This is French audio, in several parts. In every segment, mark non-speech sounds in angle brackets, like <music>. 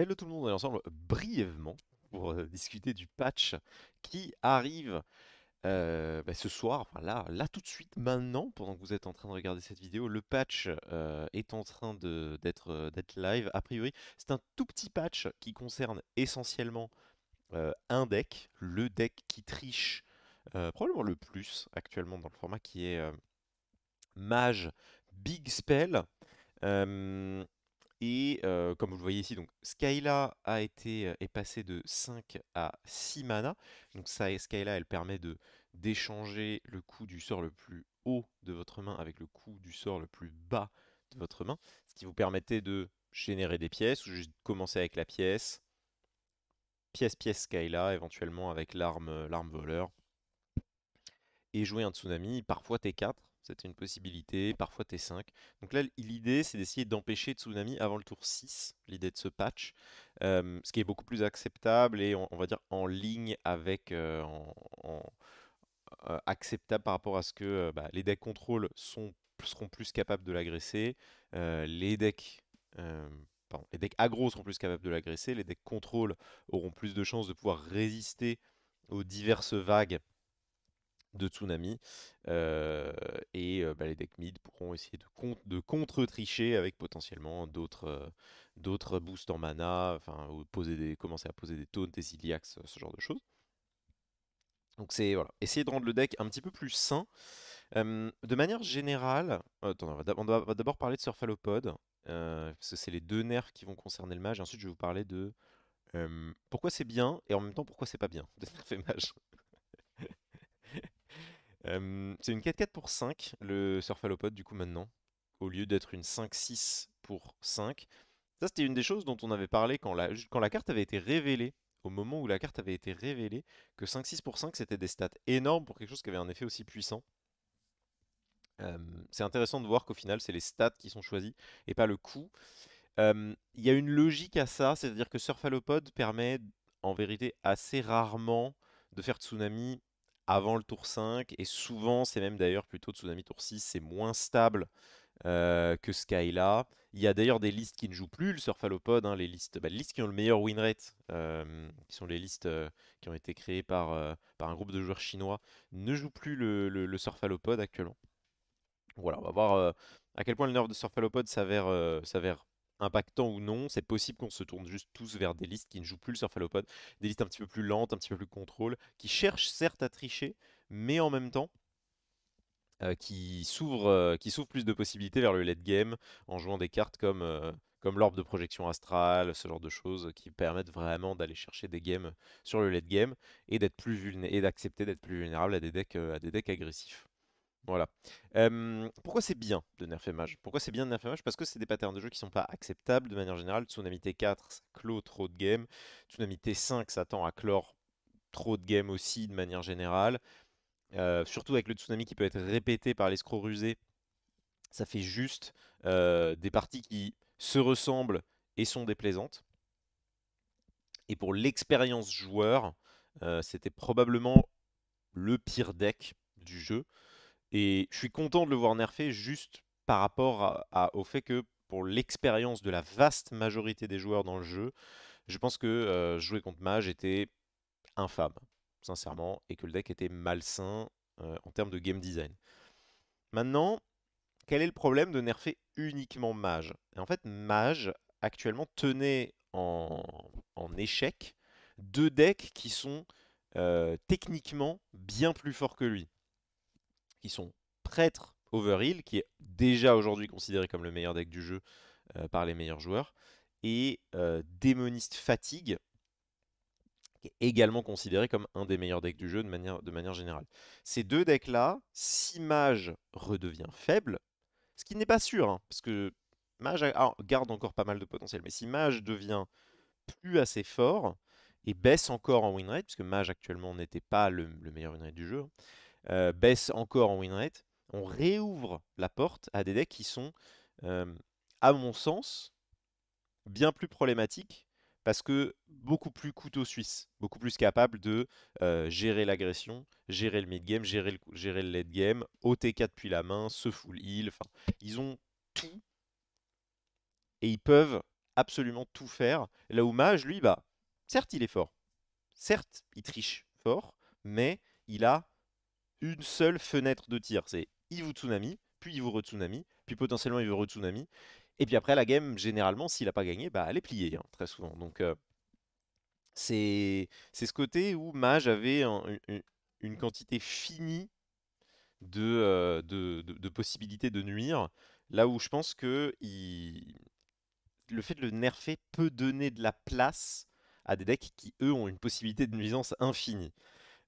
Hello tout le monde, on est ensemble brièvement pour euh, discuter du patch qui arrive euh, bah, ce soir, là, tout de suite, maintenant, pendant que vous êtes en train de regarder cette vidéo, le patch euh, est en train d'être live. A priori, c'est un tout petit patch qui concerne essentiellement un deck, le deck qui triche probablement le plus actuellement dans le format qui est Mage Big Spell. Et comme vous le voyez ici, donc Skyla a été, est passée de 5 à 6 mana. Donc ça, Skyla, elle permet d'échanger le coût du sort le plus haut de votre main avec le coût du sort le plus bas de votre main. Ce qui vous permettait de générer des pièces ou juste commencer avec la pièce. Pièce, pièce, Skyla, éventuellement avec l'arme voleur. Et jouer un tsunami, parfois T4, c'est une possibilité, parfois T5. Donc là, l'idée, c'est d'essayer d'empêcher Tsunami avant le tour 6, l'idée de ce patch, ce qui est beaucoup plus acceptable et on, va dire en ligne avec... acceptable par rapport à ce que bah, les decks contrôle sont, seront plus capables de l'agresser, les decks... Pardon, les decks seront plus capables de l'agresser, les decks contrôle auront plus de chances de pouvoir résister aux diverses vagues de Tsunami. Euh, et euh, bah, les decks mid pourront essayer de, contre-tricher avec potentiellement d'autres euh, d'autres boosts en mana, enfin, poser des, commencer à poser des taunts, des iliax, ce genre de choses. Donc c'est voilà, essayer de rendre le deck un petit peu plus sain. de manière générale, oh, on va d'abord parler de Surfalopod, parce que c'est les deux nerfs qui vont concerner le mage. Ensuite, je vais vous parler de pourquoi c'est bien et en même temps pourquoi c'est pas bien de nerf mage c'est une 4-4 pour 5, le surfalopode, du coup, maintenant, au lieu d'être une 5-6 pour 5. Ça, c'était une des choses dont on avait parlé quand la, quand la carte avait été révélée, au moment où la carte avait été révélée, que 5-6 pour 5, c'était des stats énormes pour quelque chose qui avait un effet aussi puissant. c'est intéressant de voir qu'au final, c'est les stats qui sont choisis et pas le coût. Il y a une logique à ça, c'est-à-dire que Surfalopod permet en vérité assez rarement de faire tsunami avant le tour 5, et souvent c'est même d'ailleurs plutôt Tsunami tour 6, c'est moins stable euh, que Skyla. Il y a d'ailleurs des listes qui ne jouent plus le Surfalopod, hein, les, listes, bah, les listes qui ont le meilleur win rate, qui sont les listes qui ont été créées par, par un groupe de joueurs chinois, ne jouent plus le, le, actuellement. Voilà, on va voir à quel point le nerf de s'avère s'avère impactant ou non, c'est possible qu'on se tourne juste tous vers des listes qui ne jouent plus le surfalopode, des listes un petit peu plus lentes, un petit peu plus contrôle, qui cherchent certes à tricher, mais en même temps euh, euh, qui s'ouvrent plus de possibilités vers le late game en jouant des cartes comme, euh, comme l'orbe de projection astrale, ce genre de choses qui permettent vraiment d'aller chercher des games sur le late game et d'être plus et d'accepter d'être plus vulnérable à des decks, à des decks agressifs. Voilà. pourquoi c'est bien de nerfer mage Pourquoi c'est bien de nerfer mage Parce que c'est des patterns de jeu qui sont pas acceptables de manière générale. Tsunami T4, ça clôt trop de game. Tsunami T5, ça tend à clore trop de game aussi de manière générale. surtout avec le tsunami qui peut être répété par l'escroc rusé. Ça fait juste des parties qui se ressemblent et sont déplaisantes. Et pour l'expérience joueur, c'était probablement le pire deck du jeu. Et je suis content de le voir nerfé juste par rapport au fait que pour l'expérience de la vaste majorité des joueurs dans le jeu, je pense que euh, jouer contre Mage était infâme, sincèrement, et que le deck était malsain euh, en termes de game design. Maintenant, quel est le problème de nerfer uniquement Mage et En fait, Mage actuellement tenait en, en échec deux decks qui sont euh, techniquement bien plus forts que lui qui sont Prêtre Overheal, qui est déjà aujourd'hui considéré comme le meilleur deck du jeu euh, par les meilleurs joueurs, et euh, Démoniste Fatigue, qui est également considéré comme un des meilleurs decks du jeu de manière, de manière générale. Ces deux decks-là, si Mage redevient faible, ce qui n'est pas sûr, hein, parce que Mage ah, garde encore pas mal de potentiel, mais si Mage devient plus assez fort et baisse encore en winrate, rate, puisque Mage actuellement n'était pas le, le meilleur win du jeu, hein. Euh, baisse encore en winrate on réouvre la porte à des decks qui sont, euh, à mon sens, bien plus problématiques parce que beaucoup plus couteau suisse, beaucoup plus capable de euh, gérer l'agression, gérer le mid-game, gérer le, gérer le late-game, OT4 depuis la main, se full heal, enfin, ils ont tout et ils peuvent absolument tout faire. Là où Mage, lui, bah, certes, il est fort, certes, il triche fort, mais il a une seule fenêtre de tir. C'est vous Tsunami, puis Ivu Tsunami, puis potentiellement Ivu Tsunami. Et puis après, la game, généralement, s'il n'a pas gagné, bah, elle est pliée, hein, très souvent. Donc, euh, c'est ce côté où Mage avait une, quantité finie euh, de, possibilités de nuire. Là où je pense que le fait de le nerfer peut donner de la place à des decks qui, eux, ont une possibilité de nuisance infinie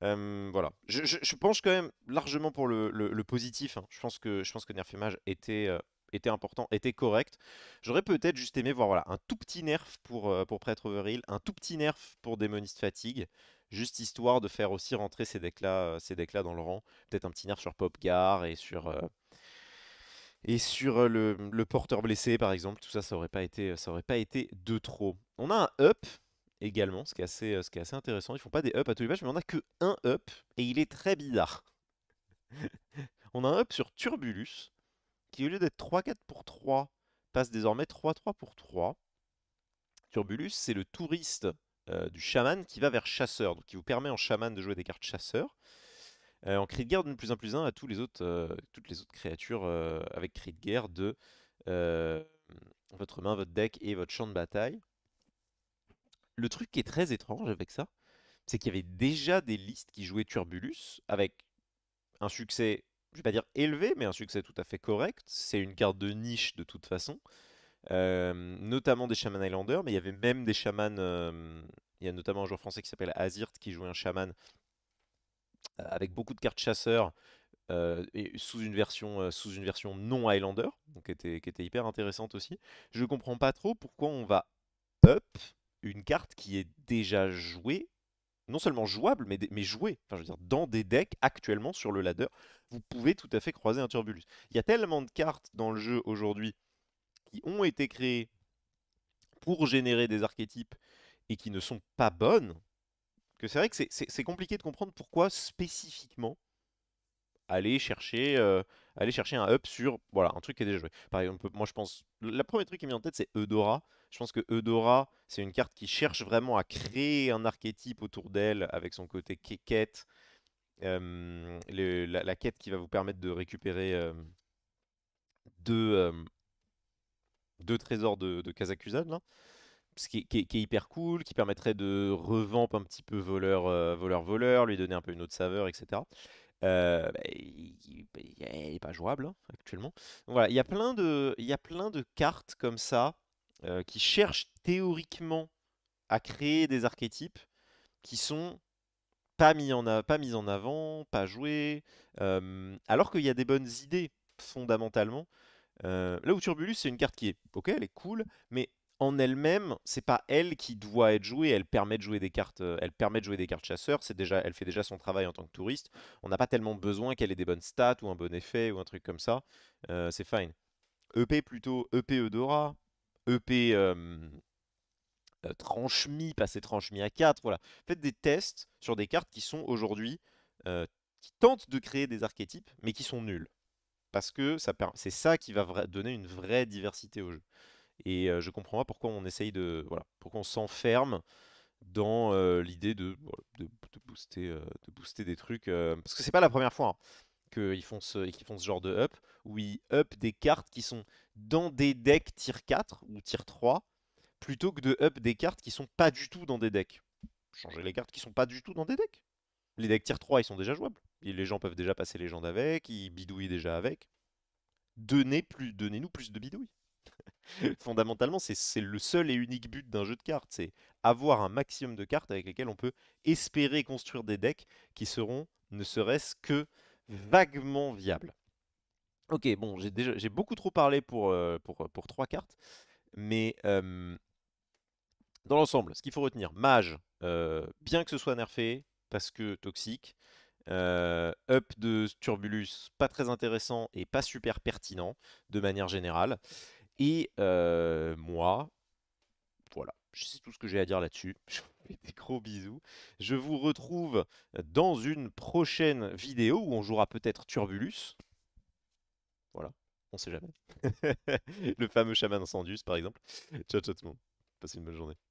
voilà. Je, je, quand même largement pour le, positif. Hein. Je pense que je pense que était était euh, important, était correct. J'aurais peut-être juste aimé voir voilà un tout petit nerf pour euh, pour Prêtre Overheal un tout petit nerf pour Démoniste Fatigue, juste histoire de faire aussi rentrer ces decks là euh, ces dans le rang. Peut-être un petit nerf sur Popgar et sur et sur le, le, porteur blessé par exemple. Tout ça, ça aurait pas été ça aurait pas été de trop. On a un up également, ce qui, est assez, euh, ce qui est assez intéressant. Ils font pas des up à tous les pages mais on a que un up, et il est très bizarre. <laughs> on a un up sur Turbulus, qui au lieu d'être 3-4 pour 3, passe désormais 3-3 pour 3. Turbulus, c'est le touriste euh, du chaman qui va vers chasseur, donc qui vous permet en chaman de jouer des cartes chasseur. Euh, en cri de guerre, donne plus 1 plus 1 à tous les autres, toutes les autres créatures avec cri de guerre de votre main, votre deck et votre champ de bataille le truc qui est très étrange avec ça, c'est qu'il y avait déjà des listes qui jouaient Turbulus avec un succès, je vais pas dire élevé, mais un succès tout à fait correct. C'est une carte de niche de toute façon, euh, notamment des Shaman Islanders, mais il y avait même des chamans. Euh, il y a notamment un joueur français qui s'appelle Azirt qui jouait un chaman euh, avec beaucoup de cartes chasseurs. sous une version sous une version non Highlander, donc qui était, qui était hyper intéressante aussi. Je ne comprends pas trop pourquoi on va up une carte qui est déjà jouée, non seulement jouable, mais, jouée, enfin je veux dire, dans des decks actuellement sur le ladder, vous pouvez tout à fait croiser un Turbulus. Il y a tellement de cartes dans le jeu aujourd'hui qui ont été créées pour générer des archétypes et qui ne sont pas bonnes, que c'est vrai que c'est compliqué de comprendre pourquoi spécifiquement aller chercher... Euh, aller chercher un up sur voilà, un truc qui est déjà joué. Par exemple, moi je pense, la premier truc qui me vient en tête, c'est Eudora. Je pense que Eudora, c'est une carte qui cherche vraiment à créer un archétype autour d'elle avec son côté quête, euh, la, quête qui va vous permettre de récupérer euh, euh, deux, trésors de, de Kazakuzan. Ce qui est, hyper cool, qui permettrait de revamp un petit peu voleur, voleur, voleur, lui donner un peu une autre saveur, etc. Euh, bah, il n'est bah, pas jouable hein, actuellement. voilà, il y a plein de, il y plein de cartes comme ça euh, qui cherchent théoriquement à créer des archétypes qui sont pas mis en, pas mis en avant, pas joués, euh, alors qu'il y a des bonnes idées fondamentalement. là où Turbulus, c'est une carte qui est ok, elle est cool, mais en elle-même, c'est pas elle qui doit être jouée. Elle permet de jouer des cartes, euh, elle permet de jouer des cartes chasseurs. C'est déjà, elle fait déjà son travail en tant que touriste. On n'a pas tellement besoin qu'elle ait des bonnes stats ou un bon effet ou un truc comme ça. Euh, c'est fine. EP plutôt EP Eudora, EP euh, passer Tranchemi à 4. Voilà. Faites des tests sur des cartes qui sont aujourd'hui euh, qui tentent de créer des archétypes mais qui sont nuls parce que ça c'est ça qui va donner une vraie diversité au jeu. Et je comprends pas pourquoi on essaye de. Voilà, pourquoi on s'enferme dans l'idée de, booster, de booster des trucs. parce que c'est pas la première fois. que hein, qu'ils font, ce, font ce genre de up, où ils up des cartes qui sont dans des decks tier 4 ou tier 3, plutôt que de up des cartes qui sont pas du tout dans des decks. Changer les cartes qui sont pas du tout dans des decks. Les decks tier 3, ils sont déjà jouables. les gens peuvent déjà passer les gens avec, ils bidouillent déjà avec. Donnez-nous plus, donnez plus de bidouilles. <laughs> Fondamentalement, c'est le seul et unique but d'un jeu de cartes, c'est avoir un maximum de cartes avec lesquelles on peut espérer construire des decks qui seront ne serait-ce que mmh vaguement viables. Ok, bon, j'ai beaucoup trop parlé euh, pour, pour, trois cartes, mais dans l'ensemble, ce qu'il faut retenir, mage, euh, bien que ce soit nerfé, parce que toxique, euh, up de Turbulus, pas très intéressant et pas super pertinent de manière générale. Et euh, moi, voilà, sais tout ce que j'ai à dire là-dessus. <laughs> Je vous fais des gros bisous. Je vous retrouve dans une prochaine vidéo où on jouera peut-être Turbulus. Voilà, on sait jamais. <laughs> Le fameux chaman incendius par exemple. Ciao, ciao tout le monde. Passez une bonne journée.